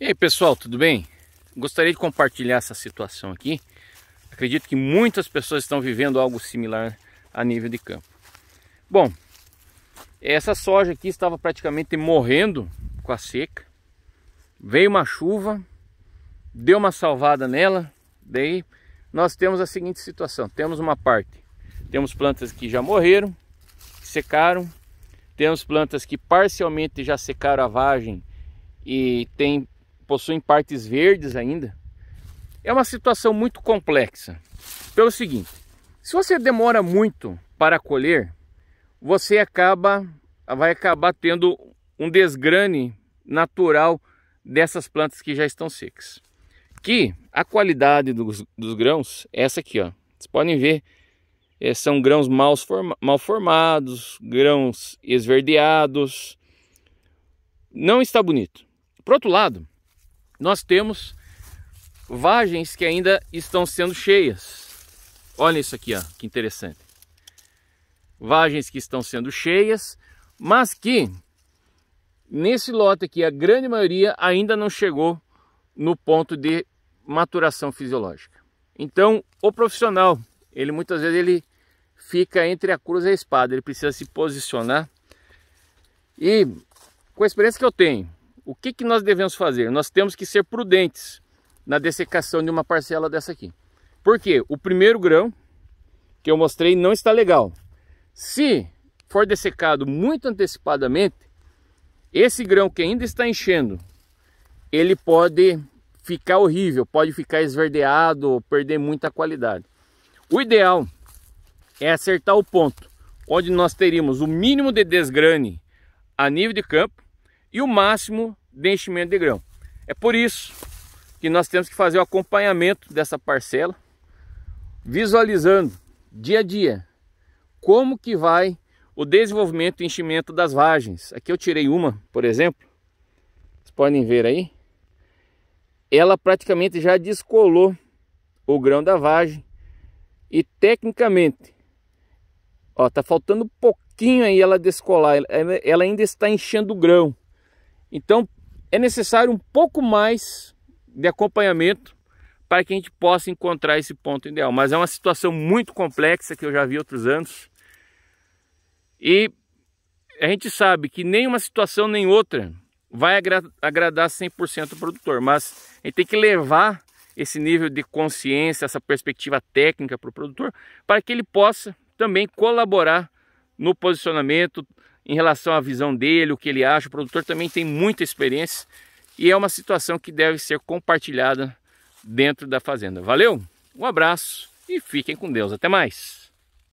E aí pessoal, tudo bem? Gostaria de compartilhar essa situação aqui. Acredito que muitas pessoas estão vivendo algo similar a nível de campo. Bom, essa soja aqui estava praticamente morrendo com a seca. Veio uma chuva, deu uma salvada nela, daí nós temos a seguinte situação. Temos uma parte, temos plantas que já morreram, secaram, temos plantas que parcialmente já secaram a vagem e tem possuem partes verdes ainda. É uma situação muito complexa. Pelo seguinte, se você demora muito para colher, você acaba vai acabar tendo um desgrane natural dessas plantas que já estão secas. Que a qualidade dos, dos grãos é essa aqui, ó. Vocês podem ver, é, são grãos mal, forma, mal formados, grãos esverdeados. Não está bonito. Por outro lado, nós temos vagens que ainda estão sendo cheias. Olha isso aqui, ó, que interessante. Vagens que estão sendo cheias, mas que nesse lote aqui a grande maioria ainda não chegou no ponto de maturação fisiológica. Então, o profissional, ele muitas vezes ele fica entre a cruz e a espada, ele precisa se posicionar. E com a experiência que eu tenho, o que, que nós devemos fazer? Nós temos que ser prudentes na dessecação de uma parcela dessa aqui. Porque o primeiro grão que eu mostrei não está legal. Se for dessecado muito antecipadamente, esse grão que ainda está enchendo, ele pode ficar horrível, pode ficar esverdeado, perder muita qualidade. O ideal é acertar o ponto onde nós teríamos o mínimo de desgrane a nível de campo e o máximo de enchimento de grão. É por isso que nós temos que fazer o acompanhamento dessa parcela, visualizando dia a dia como que vai o desenvolvimento e enchimento das vagens. Aqui eu tirei uma, por exemplo, vocês podem ver aí, ela praticamente já descolou o grão da vagem e tecnicamente, ó, tá faltando um pouquinho aí ela descolar, ela ainda está enchendo o grão. Então, é necessário um pouco mais de acompanhamento para que a gente possa encontrar esse ponto ideal. Mas é uma situação muito complexa que eu já vi outros anos. E a gente sabe que nenhuma situação nem outra vai agra agradar 100% o produtor, mas a gente tem que levar esse nível de consciência, essa perspectiva técnica para o produtor, para que ele possa também colaborar no posicionamento, em relação à visão dele, o que ele acha. O produtor também tem muita experiência e é uma situação que deve ser compartilhada dentro da fazenda. Valeu, um abraço e fiquem com Deus. Até mais!